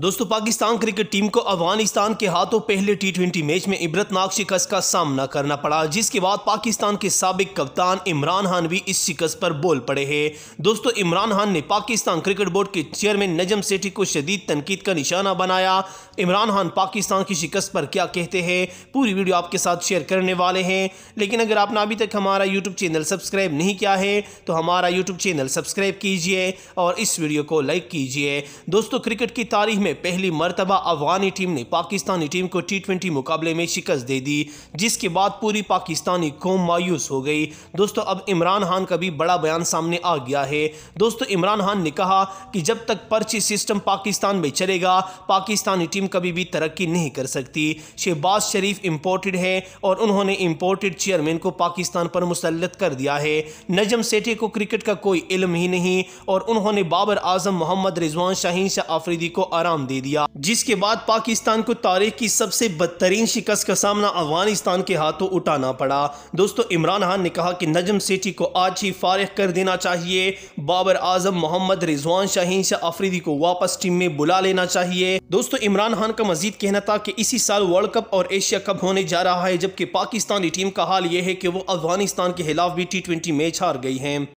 दोस्तों Pakistan cricket team को अफगानिस्तान के हाथों पहले टी ट्वेंटी मैच में इबरतनाक शिकस्त का सामना करना पड़ा जिसके बाद पाकिस्तान के सबक कप्तान इमरान खान भी इस शिकस्त पर बोल पड़े हैं दोस्तों इमरान खान ने पाकिस्तान क्रिकेट बोर्ड के चेयरमैन नजम सेठी को शदीद तनकीद का निशाना बनाया इमरान खान पाकिस्तान की शिकस्त पर क्या कहते हैं पूरी वीडियो आपके साथ शेयर करने वाले हैं लेकिन अगर आपने अभी तक हमारा यूट्यूब चैनल सब्सक्राइब नहीं किया है तो हमारा यूट्यूब चैनल सब्सक्राइब कीजिए और इस वीडियो को लाइक कीजिए दोस्तों क्रिकेट की तारीख में में पहली मरतबा अफगानी टीम ने पाकिस्तानी टीम को टी ट्वेंटी मुकाबले में शिकस्त दे दी जिसके बाद पूरी पाकिस्तानी कौम मायूस हो गई दोस्तों अब इमरान खान का भी बड़ा बयान सामने आ गया है दोस्तों इमरान खान ने कहा कि जब तक पर्ची सिस्टम पाकिस्तान में चलेगा पाकिस्तानी टीम कभी भी तरक्की नहीं कर सकती शहबाज शरीफ इम्पोर्टेड है और उन्होंने इम्पोर्टेड चेयरमैन को पाकिस्तान पर मुसलत कर दिया है नजम सेठी को क्रिकेट का कोई इल्म ही नहीं और उन्होंने बाबर आजम मोहम्मद रिजवान शाहीन शाह आफरीदी को आराम अंजाम दे दिया जिसके बाद पाकिस्तान को तारीख की सबसे बदतरीन शिकस्त का सामना अफगानिस्तान के हाथों उठाना पड़ा दोस्तों इमरान खान ने कहा कि नजम सेठी को आज ही फारिग कर देना चाहिए बाबर आजम मोहम्मद रिजवान शाहीन शाह अफरीदी को वापस टीम में बुला लेना चाहिए दोस्तों इमरान खान का मजीद कहना था की इसी साल वर्ल्ड कप और एशिया कप होने जा रहा है जबकि पाकिस्तानी टीम का हाल यह है की वो अफगानिस्तान के खिलाफ भी टी ट्वेंटी मैच हार गई है